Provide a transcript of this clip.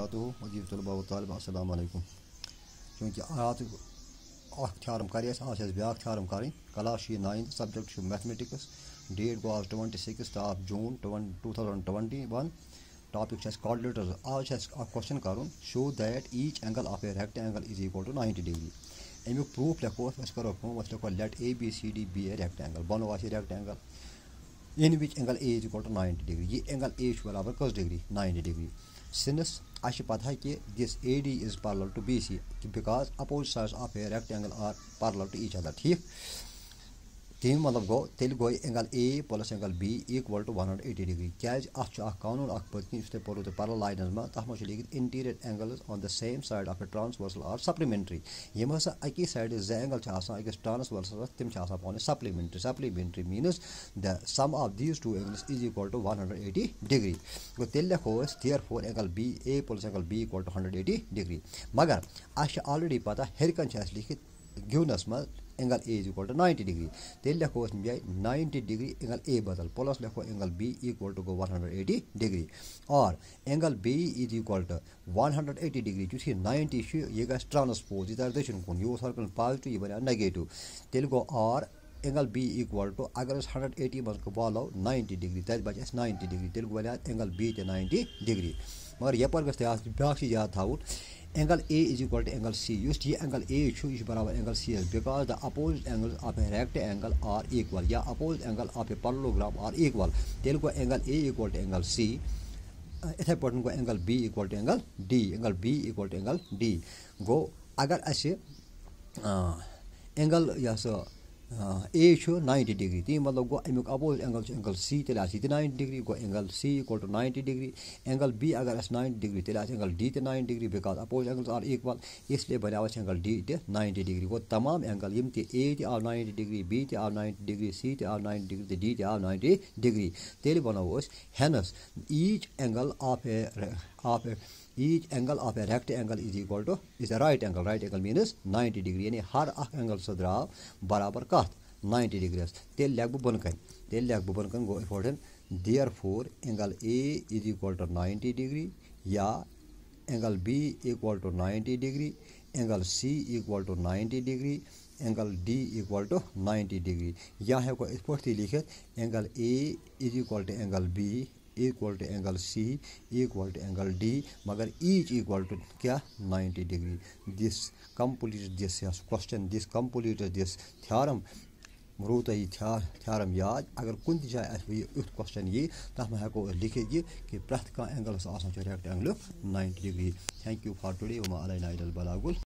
वरक अजीब तलबा तालब अल्लाम चूँकि आज अारम कर आज ब्या थारम करें class ninth subject mathematics date गो आज twenty six of June two thousand twenty one topic coordinators आज क्वेश्चन कर show that each angle of a rectangle is equal to ninety degree अमुक प्रूफ लेखो अस करो let A B C D be a rectangle बनो rectangle in which angle A is equal to ninety degree ये angle A बराबर कस degree ninety degree सिनस अस पता कि this A D is parallel to B C because opposite sides of a rectangle are parallel to each other ठीक तमें मतलब गो तेल गई angle A plus angle B equal to one hundred eighty degree क्या अच्छा कानून पत्न पे पोलो तुम पैरल लाइन में तक मे लिखित interior angles on the same side of a transversal are supplementary यम हाँ अके साइड जो एंगल ट्रांसवर्सल तुम पे supplementary supplementary means the sum of these two angles is equal to one hundred eighty degree गो तेल लिखो therefore angle B A plus angle B equal to hundred eighty degree मगर already पता हेरकन कन लिखित गिवनस मे angle A is equal to ninety degree तेल लिखो इस बजाय नाइंटी डिग्री एंगल ए बदल प्लस लिखो एंगल बी इक्वल टू गो वन हंड्रेड एटी डिग्री और angle B is equal to one hundred eighty degree यु नाइन्टी यह गए ट्रांसपोज यह दक्षिण कौन यह सर्कल पॉजिटिव यह बन नगेटिव तेल गो आर एंगल बी इक्वल टू अगर हंड्रेड एटी मज वालो नाइंटी डिग्री तथा बचे नाइंटी डिग्री तेल बन एंगल बी त नाइंटी डिग्री मगर यपर गाँव चीज याद थोन angle A is equal to angle C उस ये एंगल ए यह बराबर एंगल सी एस because the opposite angle of a rectangle are equal या opposite angle of a parallelogram are equal तेल गो angle A equal to angle C इथे पे गो angle B equal to angle D angle B equal to angle D गो अगर अस angle यह ए नाइंटी डिग्री ती मतलब गो अमु अपोज एंगल एंगल सी तेल ये नाइन्टी डिग्री गो angle C equal to ninety degree angle B अगर अस नाइंटी डिग्री तेल एंगल डी ते ninety degree because opposite angles are equal इसलिए बनाव एंगल डी ते नाइंटी डिग्री गो तमाम एंगल यम ते ए ते आव नाइंटी डिग्री बी ते आव नाइंटी डिग्री सी ते आव नाइंटी डिग्री डी ते आव नाइंटी डिग्री तेल बनाव hence each angle of a of a each angle a a rectangle is equal to is a right angle right angle means 90 degree यानी हर अख angle so द्राव बराबर कत 90 degree तेल लेख बह बन कन तेल लेख बह बन कन गो इपोटन therefore angle A is equal to 90 degree या angle B equal to 90 degree angle C equal to 90 degree angle D equal to 90 degree या हेको इस पे लिखित angle A is equal to angle B equal to angle C equal to angle D मगर each equal to क्या 90 degree this complete this question this complete this theorem रू तो थारम थ्यारम याद अगर कुन जाए अथ क्वेश्चन यी तथा मे हेको लिखित यह कि प्रथ कल angles rectangle ninety degree thank you for today उमा अल बलागुल